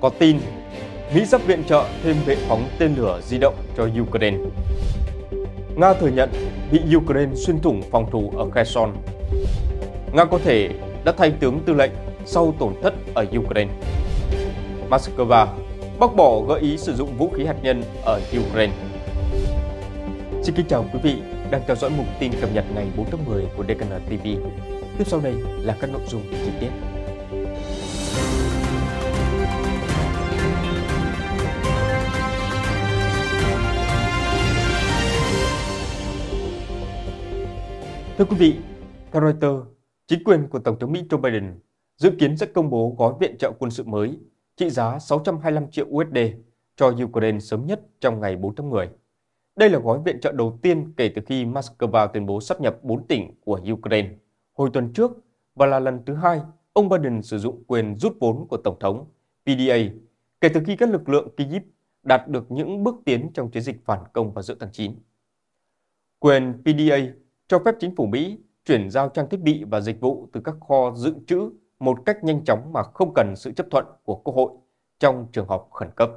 Có tin Mỹ sắp viện trợ thêm hệ phóng tên lửa di động cho Ukraine. Nga thừa nhận bị Ukraine xuyên thủng phòng thủ ở Kherson. Nga có thể đã thay tướng tư lệnh sau tổn thất ở Ukraine. Moscow bác bỏ gợi ý sử dụng vũ khí hạt nhân ở Ukraine. Xin kính chào quý vị đang theo dõi mục tin cập nhật ngày 4 tháng 10 của DKN TV. Tiếp sau đây là các nội dung chi tiết. Thưa quý vị, theo Reuters, chính quyền của Tổng thống Mỹ Joe Biden dự kiến sẽ công bố gói viện trợ quân sự mới trị giá 625 triệu USD cho Ukraine sớm nhất trong ngày 4 tháng 10. Đây là gói viện trợ đầu tiên kể từ khi Moscow tuyên bố sắp nhập 4 tỉnh của Ukraine hồi tuần trước và là lần thứ hai ông Biden sử dụng quyền rút vốn của Tổng thống PDA kể từ khi các lực lượng Kyiv đạt được những bước tiến trong chiến dịch phản công vào giữa tháng 9. Quyền PDA cho phép chính phủ Mỹ chuyển giao trang thiết bị và dịch vụ từ các kho dự trữ một cách nhanh chóng mà không cần sự chấp thuận của Quốc hội trong trường hợp khẩn cấp.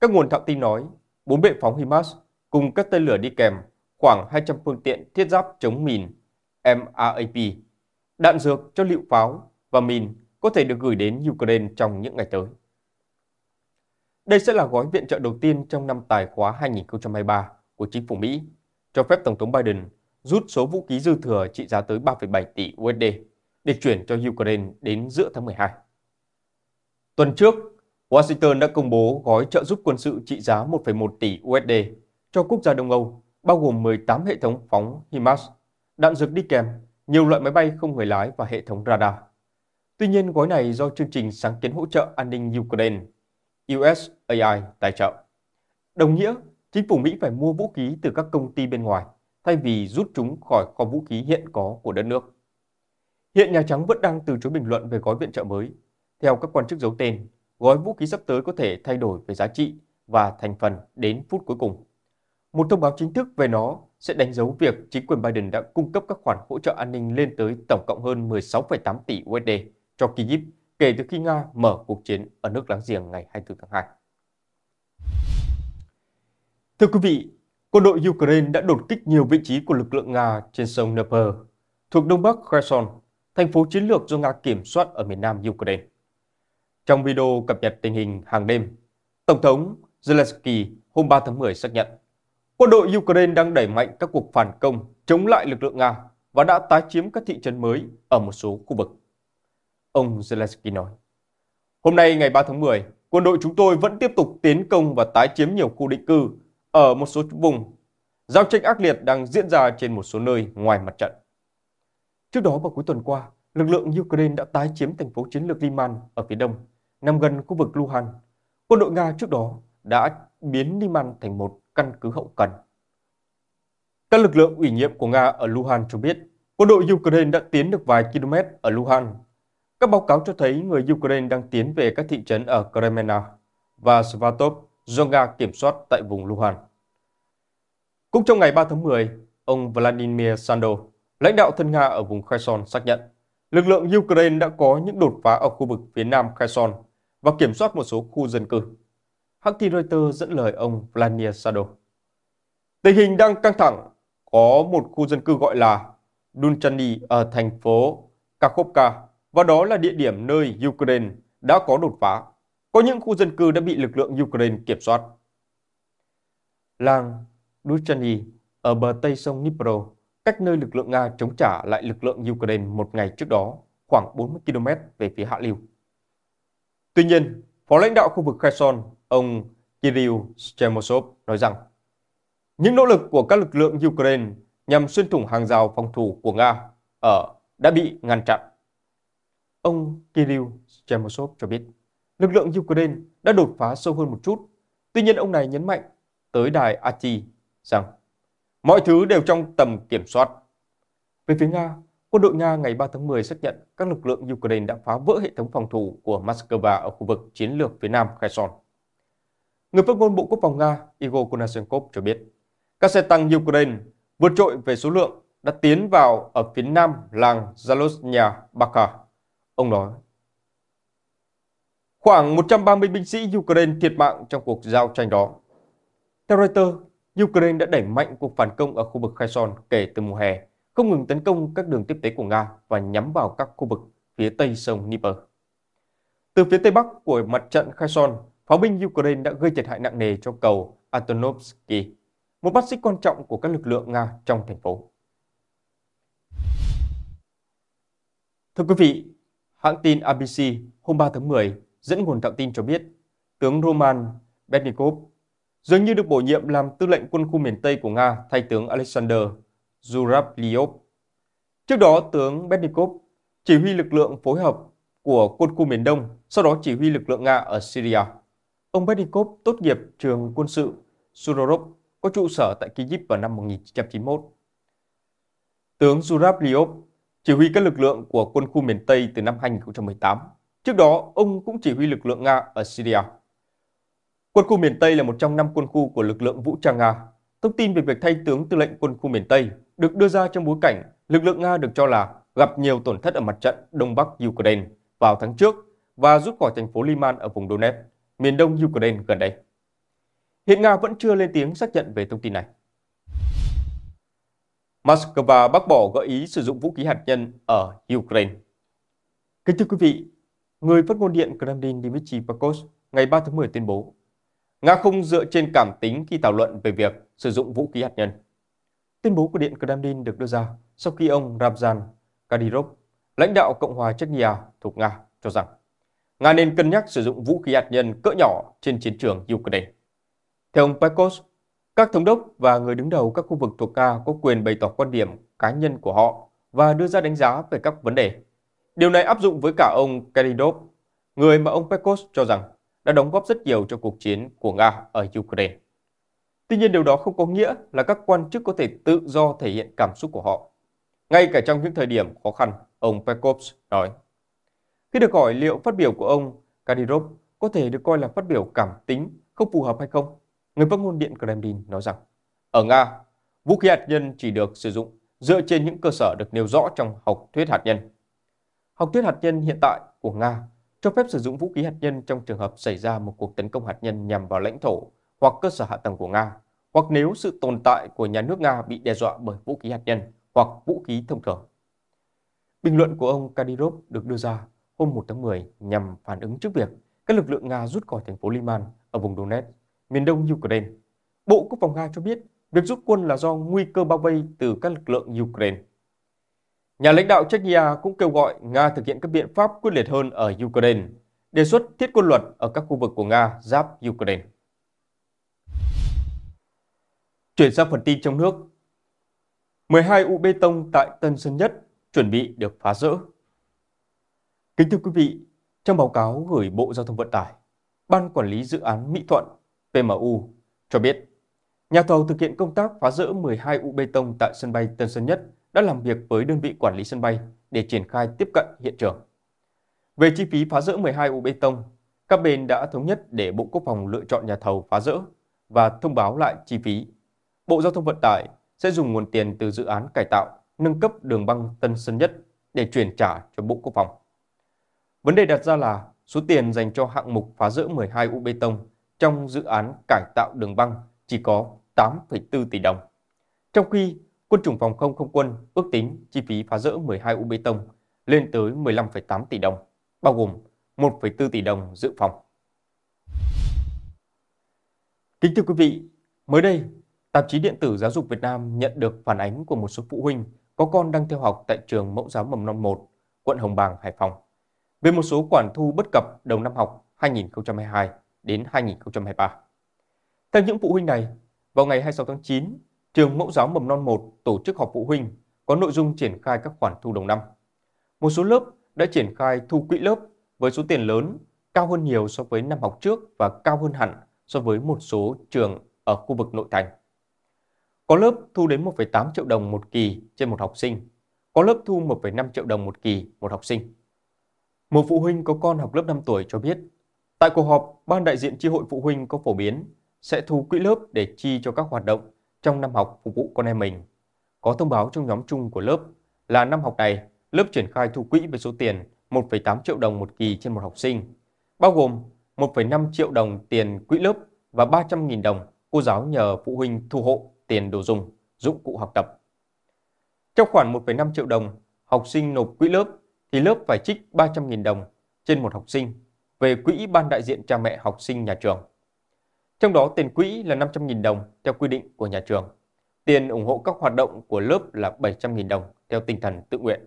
Các nguồn thạo tin nói, bốn bệ phóng HIMARS cùng các tên lửa đi kèm khoảng 200 phương tiện thiết giáp chống mìn MRAP, đạn dược cho liệu pháo và mìn có thể được gửi đến Ukraine trong những ngày tới. Đây sẽ là gói viện trợ đầu tiên trong năm tài khóa 2023 của chính phủ Mỹ, cho phép Tổng thống Biden rút số vũ khí dư thừa trị giá tới 3,7 tỷ USD để chuyển cho Ukraine đến giữa tháng 12. Tuần trước, Washington đã công bố gói trợ giúp quân sự trị giá 1,1 tỷ USD cho quốc gia Đông Âu, bao gồm 18 hệ thống phóng HIMARS, đạn dược đi kèm, nhiều loại máy bay không người lái và hệ thống radar. Tuy nhiên, gói này do chương trình sáng kiến hỗ trợ an ninh Ukraine, USAI, tài trợ. Đồng nghĩa, chính phủ Mỹ phải mua vũ khí từ các công ty bên ngoài thay vì rút chúng khỏi kho vũ khí hiện có của đất nước. Hiện Nhà Trắng vẫn đang từ chối bình luận về gói viện trợ mới. Theo các quan chức giấu tên, gói vũ khí sắp tới có thể thay đổi về giá trị và thành phần đến phút cuối cùng. Một thông báo chính thức về nó sẽ đánh dấu việc chính quyền Biden đã cung cấp các khoản hỗ trợ an ninh lên tới tổng cộng hơn 16,8 tỷ USD cho Kyiv kể từ khi Nga mở cuộc chiến ở nước láng giềng ngày 24 tháng 2. Thưa quý vị, quân đội Ukraine đã đột kích nhiều vị trí của lực lượng Nga trên sông Dnieper, thuộc đông bắc Kherson, thành phố chiến lược do Nga kiểm soát ở miền nam Ukraine. Trong video cập nhật tình hình hàng đêm, Tổng thống Zelensky hôm 3 tháng 10 xác nhận quân đội Ukraine đang đẩy mạnh các cuộc phản công chống lại lực lượng Nga và đã tái chiếm các thị trấn mới ở một số khu vực. Ông Zelensky nói, Hôm nay ngày 3 tháng 10, quân đội chúng tôi vẫn tiếp tục tiến công và tái chiếm nhiều khu định cư ở một số vùng, giao tranh ác liệt đang diễn ra trên một số nơi ngoài mặt trận. Trước đó vào cuối tuần qua, lực lượng Ukraine đã tái chiếm thành phố chiến lược Liman ở phía đông, nằm gần khu vực Luhansk. Quân đội Nga trước đó đã biến Liman thành một căn cứ hậu cần. Các lực lượng ủy nhiệm của Nga ở Luhansk cho biết quân đội Ukraine đã tiến được vài km ở Luhansk. Các báo cáo cho thấy người Ukraine đang tiến về các thị trấn ở Kremena và Svatov do Nga kiểm soát tại vùng Luhan. Cũng trong ngày 3 tháng 10, ông Vladimir Sando, lãnh đạo thân Nga ở vùng Kherson xác nhận lực lượng Ukraine đã có những đột phá ở khu vực phía nam Kherson và kiểm soát một số khu dân cư. Hãng tin Reuters dẫn lời ông Vladimir Sando. Tình hình đang căng thẳng, có một khu dân cư gọi là Dunchani ở thành phố Kakhovka và đó là địa điểm nơi Ukraine đã có đột phá có những khu dân cư đã bị lực lượng Ukraine kiểm soát. Làng Duchany ở bờ tây sông Dnipro, cách nơi lực lượng Nga chống trả lại lực lượng Ukraine một ngày trước đó, khoảng 40 km về phía hạ lưu. Tuy nhiên, phó lãnh đạo khu vực Kherson, ông Kirill Chemosov nói rằng những nỗ lực của các lực lượng Ukraine nhằm xuyên thủng hàng rào phòng thủ của Nga ở đã bị ngăn chặn. Ông Kirill Chemosov cho biết lực lượng Ukraine đã đột phá sâu hơn một chút. Tuy nhiên ông này nhấn mạnh tới đài RT rằng mọi thứ đều trong tầm kiểm soát. Về phía Nga, quân đội Nga ngày 3 tháng 10 xác nhận các lực lượng Ukraine đã phá vỡ hệ thống phòng thủ của Moscow ở khu vực chiến lược phía nam Kherson. Người phát ngôn Bộ Quốc phòng Nga Igor Konashenkov cho biết, các xe tăng Ukraine vượt trội về số lượng đã tiến vào ở phía nam làng Zaloznya Bakha. Ông nói, Khoảng 130 binh sĩ Ukraine thiệt mạng trong cuộc giao tranh đó. Theo Reuters, Ukraine đã đẩy mạnh cuộc phản công ở khu vực Kherson kể từ mùa hè, không ngừng tấn công các đường tiếp tế của Nga và nhắm vào các khu vực phía tây sông Dnieper. Từ phía tây bắc của mặt trận Kherson, pháo binh Ukraine đã gây thiệt hại nặng nề cho cầu Antonovsky, một mắt xích quan trọng của các lực lượng Nga trong thành phố. Thưa quý vị, hãng tin ABC hôm 3 tháng 10 dẫn nguồn tạo tin cho biết, tướng Roman Bednikov dường như được bổ nhiệm làm tư lệnh quân khu miền Tây của Nga thay tướng Alexander Zurablyov. Trước đó, tướng Bednikov chỉ huy lực lượng phối hợp của quân khu miền Đông, sau đó chỉ huy lực lượng Nga ở Syria. Ông Bednikov tốt nghiệp trường quân sự Suvorov có trụ sở tại Kyiv vào năm 1991. Tướng Zurablyov chỉ huy các lực lượng của quân khu miền Tây từ năm 2018 Trước đó, ông cũng chỉ huy lực lượng Nga ở Syria. Quân khu miền Tây là một trong năm quân khu của lực lượng vũ trang Nga. Thông tin về việc thay tướng tư lệnh quân khu miền Tây được đưa ra trong bối cảnh lực lượng Nga được cho là gặp nhiều tổn thất ở mặt trận Đông Bắc Ukraine vào tháng trước và rút khỏi thành phố Liman ở vùng Donetsk, miền đông Ukraine gần đây. Hiện Nga vẫn chưa lên tiếng xác nhận về thông tin này. Moscow bác bỏ gợi ý sử dụng vũ khí hạt nhân ở Ukraine. Kính thưa quý vị, người phát ngôn điện Kremlin Dmitry Peskov ngày 3 tháng 10 tuyên bố, Nga không dựa trên cảm tính khi thảo luận về việc sử dụng vũ khí hạt nhân. Tuyên bố của Điện Kremlin được đưa ra sau khi ông Ramzan Kadyrov, lãnh đạo Cộng hòa Chechnya thuộc Nga, cho rằng Nga nên cân nhắc sử dụng vũ khí hạt nhân cỡ nhỏ trên chiến trường Ukraine. Theo ông Peskov, các thống đốc và người đứng đầu các khu vực thuộc Nga có quyền bày tỏ quan điểm cá nhân của họ và đưa ra đánh giá về các vấn đề Điều này áp dụng với cả ông Kadyrov, người mà ông Pekos cho rằng đã đóng góp rất nhiều cho cuộc chiến của Nga ở Ukraine. Tuy nhiên điều đó không có nghĩa là các quan chức có thể tự do thể hiện cảm xúc của họ. Ngay cả trong những thời điểm khó khăn, ông Pekos nói. Khi được hỏi liệu phát biểu của ông Kadyrov có thể được coi là phát biểu cảm tính không phù hợp hay không, người phát ngôn điện Kremlin nói rằng ở Nga, vũ khí hạt nhân chỉ được sử dụng dựa trên những cơ sở được nêu rõ trong học thuyết hạt nhân Học thuyết hạt nhân hiện tại của Nga cho phép sử dụng vũ khí hạt nhân trong trường hợp xảy ra một cuộc tấn công hạt nhân nhằm vào lãnh thổ hoặc cơ sở hạ tầng của Nga, hoặc nếu sự tồn tại của nhà nước Nga bị đe dọa bởi vũ khí hạt nhân hoặc vũ khí thông thường. Bình luận của ông Kadyrov được đưa ra hôm 1 tháng 10 nhằm phản ứng trước việc các lực lượng Nga rút khỏi thành phố Liman ở vùng Donetsk, miền đông Ukraine. Bộ Quốc phòng Nga cho biết việc rút quân là do nguy cơ bao vây từ các lực lượng Ukraine. Nhà lãnh đạo Chechnya cũng kêu gọi Nga thực hiện các biện pháp quyết liệt hơn ở Ukraine, đề xuất thiết quân luật ở các khu vực của Nga giáp Ukraine. Chuyển sang phần tin trong nước. 12 ụ bê tông tại Tân Sơn Nhất chuẩn bị được phá rỡ. Kính thưa quý vị, trong báo cáo gửi Bộ Giao thông Vận tải, Ban Quản lý Dự án Mỹ Thuận, PMU, cho biết nhà thầu thực hiện công tác phá rỡ 12 ụ bê tông tại sân bay Tân Sơn Nhất – đã làm việc với đơn vị quản lý sân bay để triển khai tiếp cận hiện trường. Về chi phí phá rỡ 12 ụ bê tông, các bên đã thống nhất để Bộ Quốc phòng lựa chọn nhà thầu phá rỡ và thông báo lại chi phí. Bộ Giao thông Vận tải sẽ dùng nguồn tiền từ dự án cải tạo, nâng cấp đường băng Tân Sơn Nhất để chuyển trả cho Bộ Quốc phòng. Vấn đề đặt ra là số tiền dành cho hạng mục phá rỡ 12 ụ bê tông trong dự án cải tạo đường băng chỉ có 8,4 tỷ đồng, trong khi quân chủng phòng không không quân ước tính chi phí phá rỡ 12 u bê tông lên tới 15,8 tỷ đồng, bao gồm 1,4 tỷ đồng dự phòng. Kính thưa quý vị, mới đây, tạp chí điện tử Giáo dục Việt Nam nhận được phản ánh của một số phụ huynh có con đang theo học tại trường mẫu giáo mầm non 1, quận Hồng Bàng, Hải Phòng về một số khoản thu bất cập đầu năm học 2022 đến 2023. Theo những phụ huynh này, vào ngày 26 tháng 9, trường mẫu giáo mầm non 1 tổ chức họp phụ huynh có nội dung triển khai các khoản thu đầu năm. Một số lớp đã triển khai thu quỹ lớp với số tiền lớn cao hơn nhiều so với năm học trước và cao hơn hẳn so với một số trường ở khu vực nội thành. Có lớp thu đến 1,8 triệu đồng một kỳ trên một học sinh, có lớp thu 1,5 triệu đồng một kỳ một học sinh. Một phụ huynh có con học lớp 5 tuổi cho biết, tại cuộc họp, ban đại diện chi hội phụ huynh có phổ biến sẽ thu quỹ lớp để chi cho các hoạt động trong năm học phục vụ con em mình. Có thông báo trong nhóm chung của lớp là năm học này, lớp triển khai thu quỹ với số tiền 1,8 triệu đồng một kỳ trên một học sinh, bao gồm 1,5 triệu đồng tiền quỹ lớp và 300.000 đồng cô giáo nhờ phụ huynh thu hộ tiền đồ dùng, dụng cụ học tập. Trong khoản 1,5 triệu đồng, học sinh nộp quỹ lớp thì lớp phải trích 300.000 đồng trên một học sinh về quỹ ban đại diện cha mẹ học sinh nhà trường. Trong đó tiền quỹ là 500.000 đồng theo quy định của nhà trường. Tiền ủng hộ các hoạt động của lớp là 700.000 đồng theo tinh thần tự nguyện.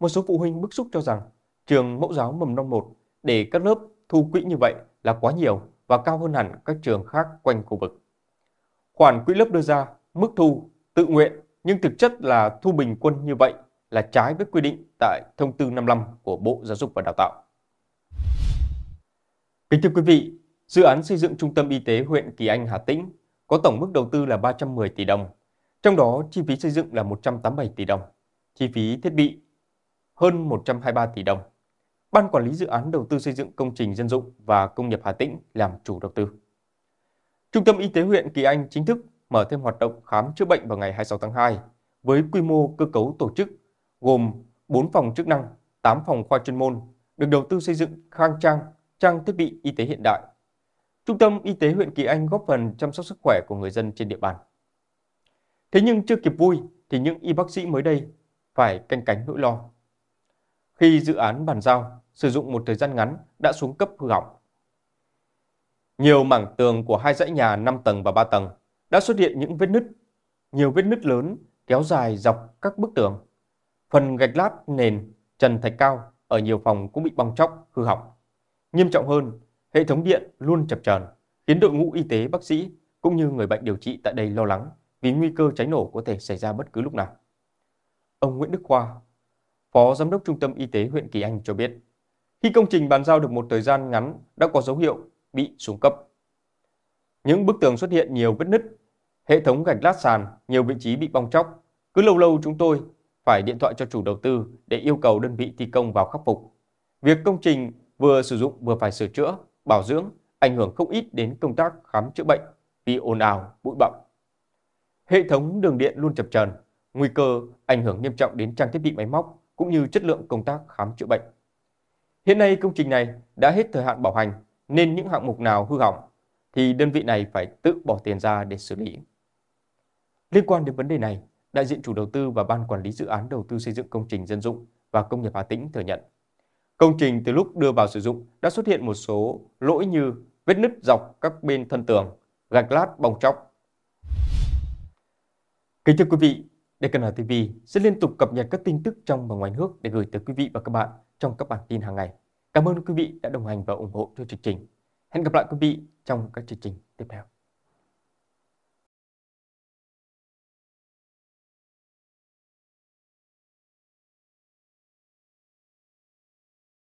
Một số phụ huynh bức xúc cho rằng trường mẫu giáo mầm non 1 để các lớp thu quỹ như vậy là quá nhiều và cao hơn hẳn các trường khác quanh khu vực. Khoản quỹ lớp đưa ra mức thu tự nguyện nhưng thực chất là thu bình quân như vậy là trái với quy định tại Thông tư 55 của Bộ Giáo dục và Đào tạo. Kính thưa quý vị, Dự án xây dựng trung tâm y tế huyện Kỳ Anh, Hà Tĩnh có tổng mức đầu tư là 310 tỷ đồng, trong đó chi phí xây dựng là 187 tỷ đồng, chi phí thiết bị hơn 123 tỷ đồng. Ban quản lý dự án đầu tư xây dựng công trình dân dụng và công nghiệp Hà Tĩnh làm chủ đầu tư. Trung tâm y tế huyện Kỳ Anh chính thức mở thêm hoạt động khám chữa bệnh vào ngày 26 tháng 2 với quy mô cơ cấu tổ chức gồm 4 phòng chức năng, 8 phòng khoa chuyên môn, được đầu tư xây dựng khang trang, trang thiết bị y tế hiện đại Trung tâm Y tế huyện Kỳ Anh góp phần chăm sóc sức khỏe của người dân trên địa bàn. Thế nhưng chưa kịp vui thì những y bác sĩ mới đây phải canh cánh nỗi lo. Khi dự án bàn giao, sử dụng một thời gian ngắn đã xuống cấp hư hỏng. Nhiều mảng tường của hai dãy nhà 5 tầng và 3 tầng đã xuất hiện những vết nứt, nhiều vết nứt lớn kéo dài dọc các bức tường. Phần gạch lát nền, trần thạch cao ở nhiều phòng cũng bị bong chóc, hư hỏng. Nghiêm trọng hơn, Hệ thống điện luôn chập chờn, khiến đội ngũ y tế, bác sĩ cũng như người bệnh điều trị tại đây lo lắng vì nguy cơ cháy nổ có thể xảy ra bất cứ lúc nào. Ông Nguyễn Đức Khoa, Phó Giám đốc Trung tâm Y tế huyện Kỳ Anh cho biết, khi công trình bàn giao được một thời gian ngắn đã có dấu hiệu bị xuống cấp. Những bức tường xuất hiện nhiều vết nứt, hệ thống gạch lát sàn nhiều vị trí bị bong chóc. Cứ lâu lâu chúng tôi phải điện thoại cho chủ đầu tư để yêu cầu đơn vị thi công vào khắc phục. Việc công trình vừa sử dụng vừa phải sửa chữa bảo dưỡng ảnh hưởng không ít đến công tác khám chữa bệnh vì ồn ào, bụi bặm. Hệ thống đường điện luôn chập chờn, nguy cơ ảnh hưởng nghiêm trọng đến trang thiết bị máy móc cũng như chất lượng công tác khám chữa bệnh. Hiện nay công trình này đã hết thời hạn bảo hành nên những hạng mục nào hư hỏng thì đơn vị này phải tự bỏ tiền ra để xử lý. Liên quan đến vấn đề này, đại diện chủ đầu tư và ban quản lý dự án đầu tư xây dựng công trình dân dụng và công nghiệp Hà Tĩnh thừa nhận Công trình từ lúc đưa vào sử dụng đã xuất hiện một số lỗi như vết nứt dọc các bên thân tường, gạch lát bong chóc. Kính thưa quý vị, Đề Cần TV sẽ liên tục cập nhật các tin tức trong và ngoài nước để gửi tới quý vị và các bạn trong các bản tin hàng ngày. Cảm ơn quý vị đã đồng hành và ủng hộ cho chương trình. Hẹn gặp lại quý vị trong các chương trình tiếp theo.